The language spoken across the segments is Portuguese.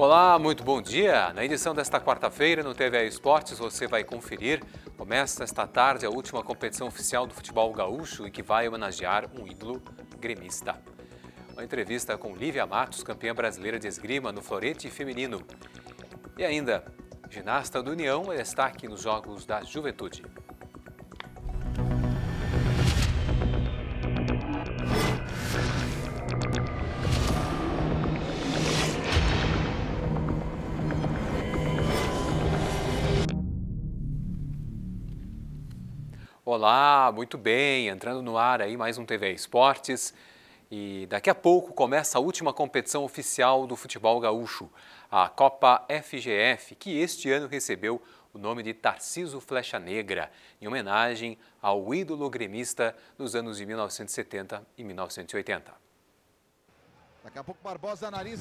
Olá, muito bom dia. Na edição desta quarta-feira no TVA Esportes você vai conferir. Começa esta tarde a última competição oficial do futebol gaúcho e que vai homenagear um ídolo gremista. Uma entrevista com Lívia Matos, campeã brasileira de esgrima no florete feminino. E ainda, ginasta do União é destaque nos Jogos da Juventude. Olá, muito bem, entrando no ar aí mais um TV Esportes. E daqui a pouco começa a última competição oficial do futebol gaúcho, a Copa FGF, que este ano recebeu o nome de Tarciso Flecha Negra, em homenagem ao ídolo gremista dos anos de 1970 e 1980.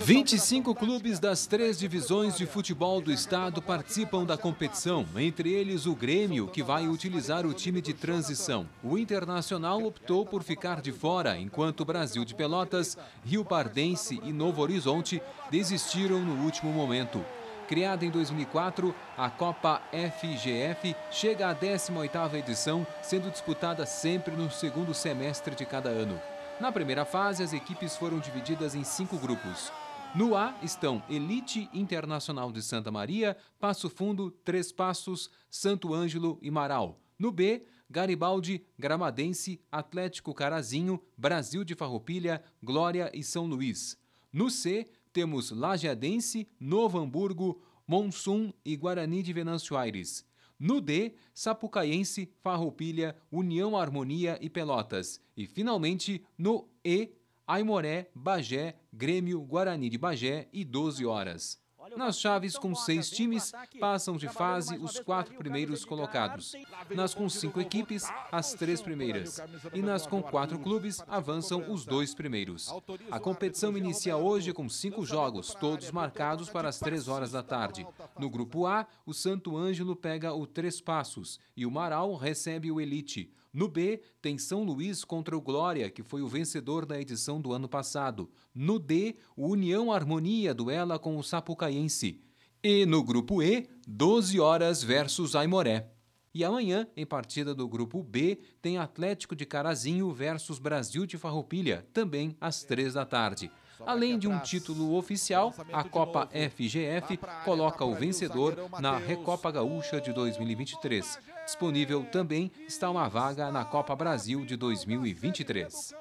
25 clubes das três divisões de futebol do estado participam da competição, entre eles o Grêmio, que vai utilizar o time de transição. O Internacional optou por ficar de fora, enquanto o Brasil de Pelotas, Rio Pardense e Novo Horizonte desistiram no último momento. Criada em 2004, a Copa FGF chega à 18ª edição, sendo disputada sempre no segundo semestre de cada ano. Na primeira fase, as equipes foram divididas em cinco grupos. No A estão Elite Internacional de Santa Maria, Passo Fundo, Três Passos, Santo Ângelo e Marau. No B, Garibaldi, Gramadense, Atlético Carazinho, Brasil de Farroupilha, Glória e São Luís. No C, temos Lajeadense, Novo Hamburgo, Monsum e Guarani de Venâncio Aires. No D, Sapucaiense, Farroupilha, União Harmonia e Pelotas. E, finalmente, no E, Aimoré, Bagé, Grêmio, Guarani de Bagé e 12 horas. Nas chaves então com seis times, passam de fase os quatro primeiros colocados. Nas ah, com cinco equipes, é as três primeiras. E nas com quatro clubes, avançam os dois primeiros. A competição inicia hoje com cinco jogos, todos marcados para as três horas da então, tarde. No grupo A, o Santo Ângelo pega o Três Passos e o Marau recebe o Elite. No B, tem São Luís contra o Glória, que foi o vencedor da edição do ano passado. No D, o União Harmonia duela com o Sapucaense. E no grupo E, 12 horas versus Aimoré. E amanhã, em partida do grupo B, tem Atlético de Carazinho versus Brasil de Farroupilha, também às três da tarde. Além de um título oficial, a Copa FGF tá coloca o vencedor na Recopa Gaúcha de 2023. Disponível também está uma vaga na Copa Brasil de 2023.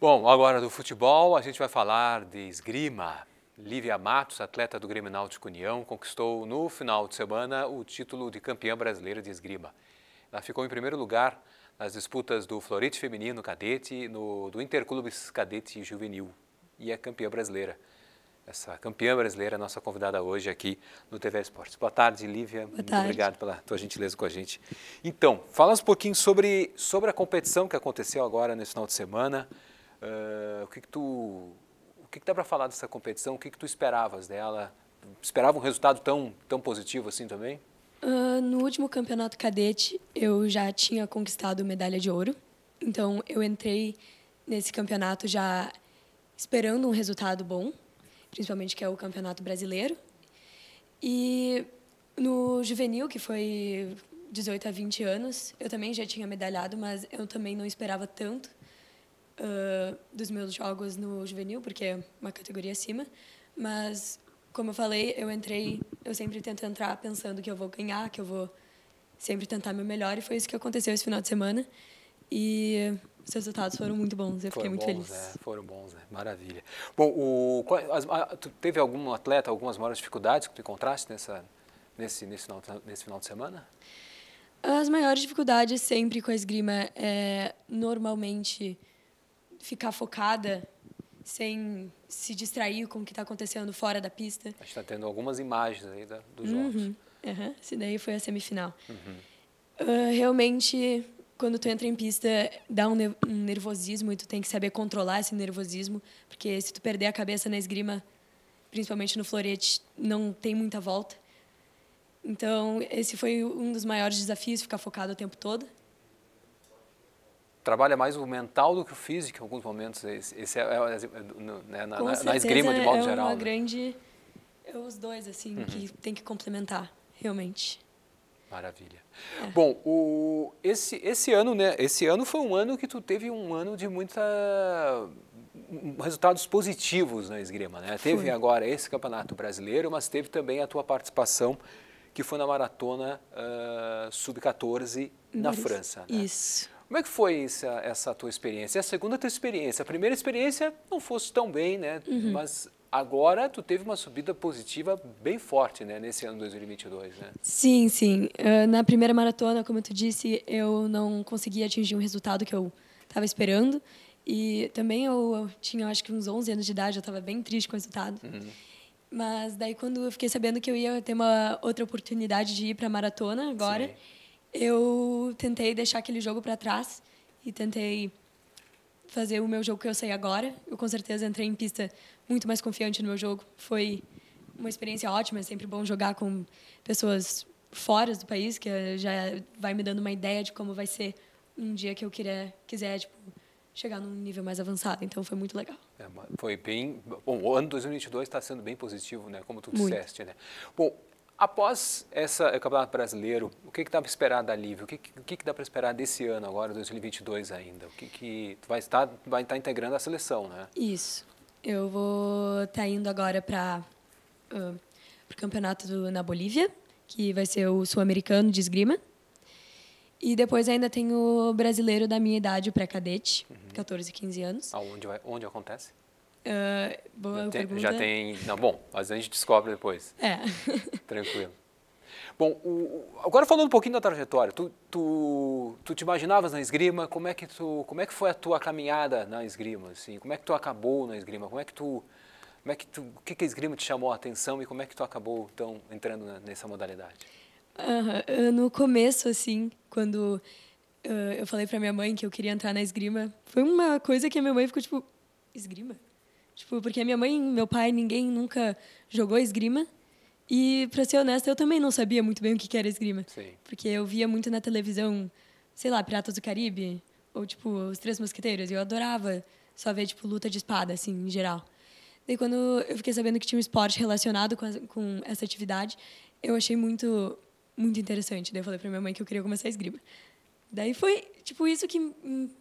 Bom, agora do futebol, a gente vai falar de esgrima. Lívia Matos, atleta do Grêmio Náutico União, conquistou no final de semana o título de campeã brasileira de esgrima. Ela ficou em primeiro lugar as disputas do Florite Feminino Cadete, no, do Interclubes Cadete Juvenil e a é campeã brasileira. Essa campeã brasileira, nossa convidada hoje aqui no TV Esportes. Boa tarde, Lívia. Boa Muito tarde. obrigado pela tua gentileza com a gente. Então, fala um pouquinho sobre, sobre a competição que aconteceu agora nesse final de semana. Uh, o que, que tu o que, que dá para falar dessa competição? O que, que tu esperavas dela? Esperava um resultado tão, tão positivo assim também? Uh, no último campeonato cadete, eu já tinha conquistado medalha de ouro. Então, eu entrei nesse campeonato já esperando um resultado bom, principalmente que é o campeonato brasileiro. E no juvenil, que foi 18 a 20 anos, eu também já tinha medalhado, mas eu também não esperava tanto uh, dos meus jogos no juvenil, porque é uma categoria acima. Mas como eu falei, eu entrei, eu sempre tento entrar pensando que eu vou ganhar, que eu vou sempre tentar meu melhor, e foi isso que aconteceu esse final de semana. E os resultados foram muito bons, eu foram fiquei muito bons, feliz. É, foram bons, né? maravilha. Bom, o, as, a, teve algum atleta, algumas maiores dificuldades que tu encontraste nessa, nesse, nesse, final, nesse final de semana? As maiores dificuldades sempre com a esgrima é normalmente ficar focada sem se distrair com o que está acontecendo fora da pista. A gente está tendo algumas imagens aí da, dos uhum. jogos. Uhum. Esse daí foi a semifinal. Uhum. Uh, realmente, quando tu entra em pista, dá um, ne um, nervosismo e tu tem que saber controlar esse nervosismo, porque se tu perder a cabeça na esgrima, principalmente no florete, não tem muita volta. Então, esse foi um dos maiores desafios, ficar focado o tempo todo trabalha mais o mental do que o físico em alguns momentos. Esse, é, é, é, né, na, na, na, esgrima de modo é geral. É uma né? grande. É os dois, assim, uhum. que tem que complementar, realmente. Maravilha. É. Bom, o, esse, esse ano, né? Esse ano foi um ano que tu teve um ano de muita resultados positivos na esgrima, né? Foi. Teve agora esse campeonato brasileiro, mas teve também a tua participação que foi na maratona uh, ah, sub-14 na França. Né? Isso. Como é que foi essa, essa tua experiência? É a segunda tua experiência. A primeira experiência não fosse tão bem, né? Uhum. Mas agora tu teve uma subida positiva bem forte, né? Nesse ano 2022, né? Sim, sim. Uh, na primeira maratona, como tu disse, eu não consegui atingir um resultado que eu estava esperando. E também eu, tinha, acho que uns 11 anos de idade, eu estava bem triste com o resultado. Uhum. Mas daí quando eu fiquei sabendo que eu ia ter uma outra oportunidade de ir para maratona agora... Sim eu tentei deixar aquele jogo para trás e tentei fazer o meu jogo que eu sei agora. Eu com certeza entrei em pista muito mais confiante no meu jogo. Foi uma experiência ótima, é sempre bom jogar com pessoas fora do país, que já vai me dando uma ideia de como vai ser um dia que eu quiser quiser, tipo, chegar num nível mais avançado. Então foi muito legal. É, foi bem. Bom, o ano 2022 está sendo bem positivo, né? Como tu muito. disseste, né? Bom, Após essa, o Campeonato Brasileiro, o que, que dá para esperar da Lívia? O que, que, que dá para esperar desse ano agora, 2022 ainda? O que, que vai, estar, vai estar tá integrando a seleção, né? Isso. Eu vou estar tá indo agora para uh, o campeonato do, na Bolívia, que vai ser o Sul-Americano de Esgrima. E depois ainda tem o brasileiro da minha idade, o pré-cadete, uhum. 14, 15 anos. Aonde vai, onde acontece? Ah, boa já tem, pergunta. Já tem. Não, bom, mas a gente descobre depois. É. Tranquilo. Bom, o, agora falando um pouquinho da trajetória, tu, tu, tu te imaginavas na esgrima? Como é que tu, como é que foi a tua caminhada na esgrima? Assim, como é que tu acabou na esgrima? Como é que tu, como é que tu, o que que a esgrima te chamou a atenção e como é que tu acabou então entrando na, nessa modalidade? Uh No começo, assim, quando uh, eu falei para minha mãe que eu queria entrar na esgrima, foi uma coisa que a minha mãe ficou tipo, esgrima? Tipo, porque minha mãe, meu pai, ninguém nunca jogou esgrima. E, para ser honesta, eu também não sabia muito bem o que era esgrima. Sim. Porque eu via muito na televisão, sei lá, Piratas do Caribe, ou, tipo, Os Três Mosqueteiros. E eu adorava só ver, tipo, luta de espada, assim, em geral. Daí, quando eu fiquei sabendo que tinha um esporte relacionado com, a, com essa atividade, eu achei muito, muito interessante. Daí, eu falei para minha mãe que eu queria começar a esgrima. Daí foi, tipo, isso que,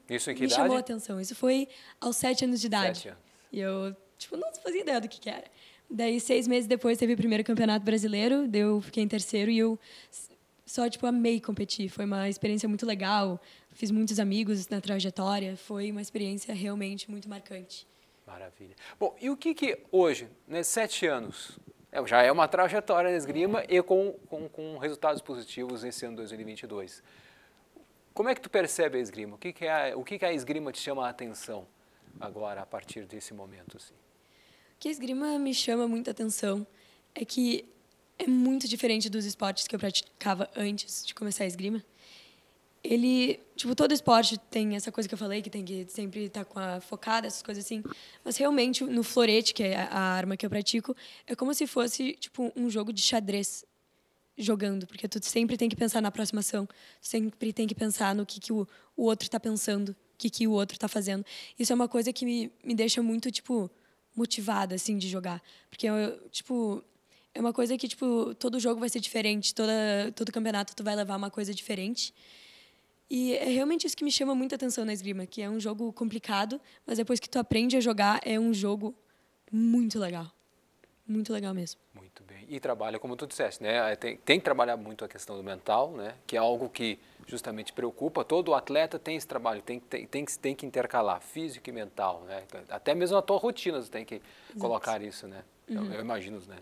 isso que me idade? chamou a atenção. Isso foi aos sete anos de idade. Sete anos. E eu, tipo, não fazia ideia do que, que era. Daí, seis meses depois, teve o primeiro campeonato brasileiro, daí eu fiquei em terceiro e eu só, tipo, amei competir. Foi uma experiência muito legal, fiz muitos amigos na trajetória, foi uma experiência realmente muito marcante. Maravilha. Bom, e o que que hoje, né, sete anos, é, já é uma trajetória na esgrima e com, com, com resultados positivos nesse ano 2022. Como é que tu percebe a esgrima? O que, que, é o que, que a esgrima te chama a atenção? agora, a partir desse momento. Sim. O que a esgrima me chama muita atenção é que é muito diferente dos esportes que eu praticava antes de começar a esgrima. Ele, tipo, todo esporte tem essa coisa que eu falei, que tem que sempre estar tá com a focada, essas coisas assim. Mas realmente, no florete, que é a arma que eu pratico, é como se fosse, tipo, um jogo de xadrez jogando, porque tu sempre tem que pensar na aproximação, sempre tem que pensar no que, que o, o outro está pensando que, que o outro está fazendo. Isso é uma coisa que me, me deixa muito, tipo, motivada, assim, de jogar. Porque, eu, tipo, é uma coisa que, tipo, todo jogo vai ser diferente, toda, todo campeonato tu vai levar uma coisa diferente. E é realmente isso que me chama muita atenção na esgrima, que é um jogo complicado, mas depois que tu aprende a jogar, é um jogo muito legal. Muito legal mesmo. Muito bem. E trabalha, como tu disseste, né? É, tem, tem, que trabalhar muito a questão do mental, né? Que é algo que justamente preocupa. Todo atleta tem esse trabalho, tem, tem, tem, tem que intercalar físico e mental, né? Até mesmo na tua rotina você tem que Exato. colocar isso, né? Uhum. Eu, eu, imagino, né?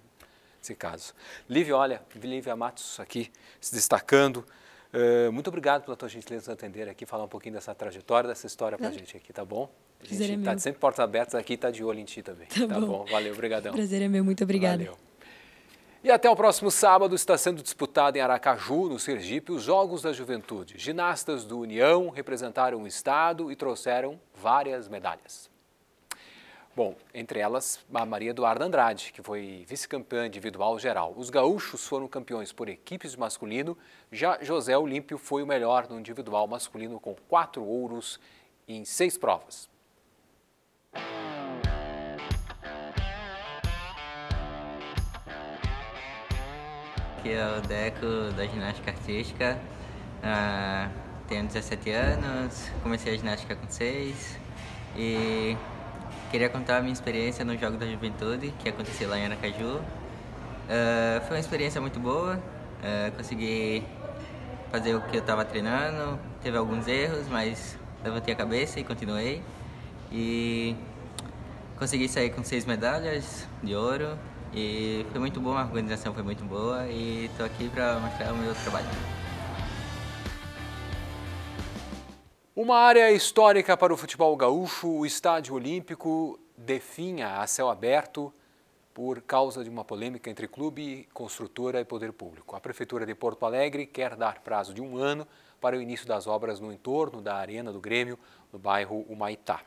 Esse caso. Lívia, olha, Lívia Matos aqui se destacando. Uh, muito obrigado pela tua gentileza de atender aqui, falar um pouquinho dessa trajetória, dessa história pra é. gente aqui, tá bom? A gente é tá sempre portas abertas aqui, tá de olho em ti também. Tá, tá bom. bom. valeu, obrigadão. Prazer é meu, muito obrigada. Valeu. E até o próximo sábado está sendo disputado em Aracaju, no Sergipe, os Jogos da Juventude. Ginastas do União representaram o Estado e trouxeram várias medalhas. Bom, entre elas, a Maria Eduarda Andrade, que foi vice-campeã individual geral. Os gaúchos foram campeões por equipes masculino, já José Olímpio foi o melhor no individual masculino com quatro ouros em seis provas. aqui é o Deco da ginástica artística. Uh, tenho 17 anos, comecei a ginástica com 6 e queria contar a minha experiência no Jogo da Juventude que aconteceu lá em Aracaju. Uh, foi uma experiência muito boa, uh, consegui fazer o que eu estava treinando, teve alguns erros, mas levantei a cabeça e continuei. E consegui sair com seis medalhas de ouro e foi muito bom, a organização foi muito boa e estou aqui para mostrar o meu trabalho. Uma área histórica para o futebol gaúcho, o Estádio Olímpico definha a céu aberto por causa de uma polêmica entre clube, construtora e poder público. A Prefeitura de Porto Alegre quer dar prazo de um ano para o início das obras no entorno da Arena do Grêmio, no bairro Humaitá.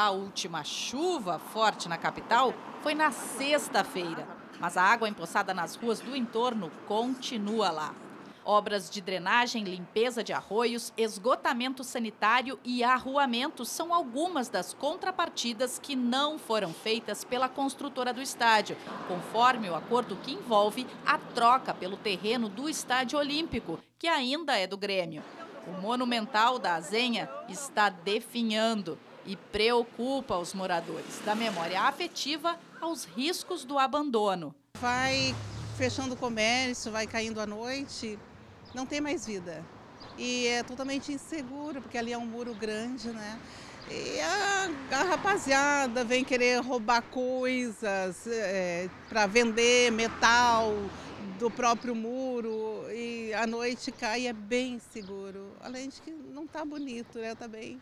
A última chuva forte na capital foi na sexta-feira, mas a água empoçada nas ruas do entorno continua lá. Obras de drenagem, limpeza de arroios, esgotamento sanitário e arruamento são algumas das contrapartidas que não foram feitas pela construtora do estádio, conforme o acordo que envolve a troca pelo terreno do Estádio Olímpico, que ainda é do Grêmio. O monumental da Azenha está definhando e preocupa os moradores da memória afetiva aos riscos do abandono. Vai fechando o comércio, vai caindo a noite, não tem mais vida. E é totalmente inseguro, porque ali é um muro grande, né? E a, a rapaziada vem querer roubar coisas é, para vender metal do próprio muro e a noite cai é bem seguro. Além de que não está bonito, né? Tá bem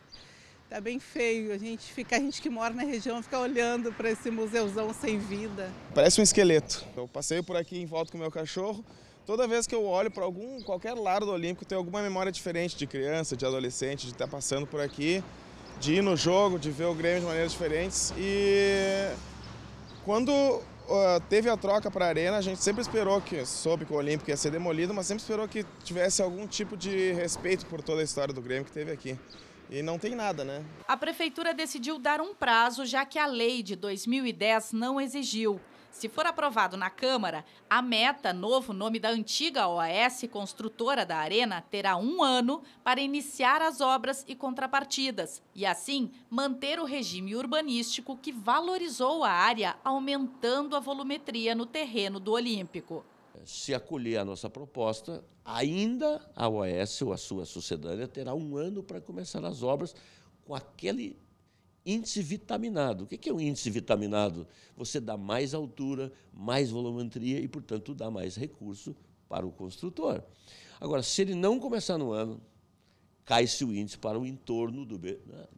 Tá bem feio. A gente fica, a gente que mora na região fica olhando para esse museuzão sem vida. Parece um esqueleto. Eu passei por aqui em volta com o meu cachorro. Toda vez que eu olho para algum qualquer lado do Olímpico, tem alguma memória diferente de criança, de adolescente, de estar tá passando por aqui, de ir no jogo, de ver o Grêmio de maneiras diferentes. E quando Uh, teve a troca para a Arena, a gente sempre esperou que, soube que o Olímpico ia ser demolido, mas sempre esperou que tivesse algum tipo de respeito por toda a história do Grêmio que teve aqui e não tem nada, né? A prefeitura decidiu dar um prazo, já que a lei de 2010 não exigiu. Se for aprovado na Câmara, a Meta, novo nome da antiga OAS construtora da Arena, terá um ano para iniciar as obras e contrapartidas e, assim, manter o regime urbanístico que valorizou a área, aumentando a volumetria no terreno do Olímpico se acolher a nossa proposta, ainda a OAS ou a sua sucedânea terá um ano para começar as obras com aquele índice vitaminado. O que é um índice vitaminado? Você dá mais altura, mais volumetria e, portanto, dá mais recurso para o construtor. Agora, se ele não começar no ano, cai-se o índice para o entorno do, né,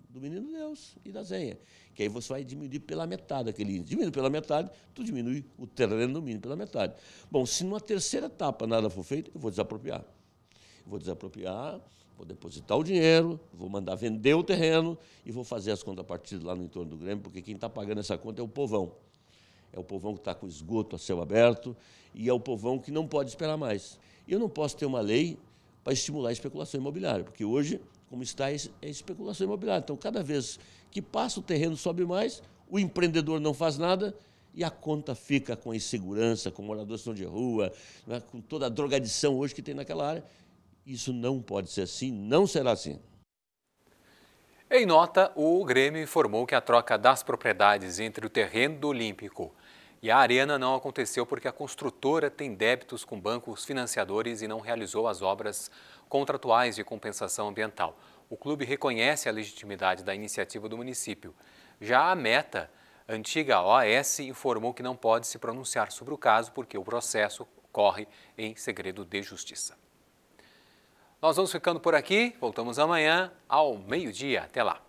do menino Deus e da zenha. Que aí você vai diminuir pela metade aquele índice. Diminui pela metade, tu diminui o terreno do mínimo pela metade. Bom, se numa terceira etapa nada for feito, eu vou desapropriar. vou desapropriar, vou depositar o dinheiro, vou mandar vender o terreno e vou fazer as contrapartidas lá no entorno do Grêmio, porque quem está pagando essa conta é o povão. É o povão que está com esgoto a céu aberto e é o povão que não pode esperar mais. Eu não posso ter uma lei para estimular a especulação imobiliária, porque hoje, como está, é, é especulação imobiliária. Então, cada vez que passa, o terreno sobe mais, o empreendedor não faz nada e a conta fica com a insegurança, com moradores de rua, né, com toda a drogadição hoje que tem naquela área. Isso não pode ser assim, não será assim. Em nota, o Grêmio informou que a troca das propriedades entre o terreno do Olímpico e a arena não aconteceu porque a construtora tem débitos com bancos financiadores e não realizou as obras contratuais de compensação ambiental. O clube reconhece a legitimidade da iniciativa do município. Já a Meta, antiga OAS, informou que não pode se pronunciar sobre o caso porque o processo corre em segredo de justiça. Nós vamos ficando por aqui, voltamos amanhã ao meio-dia. Até lá!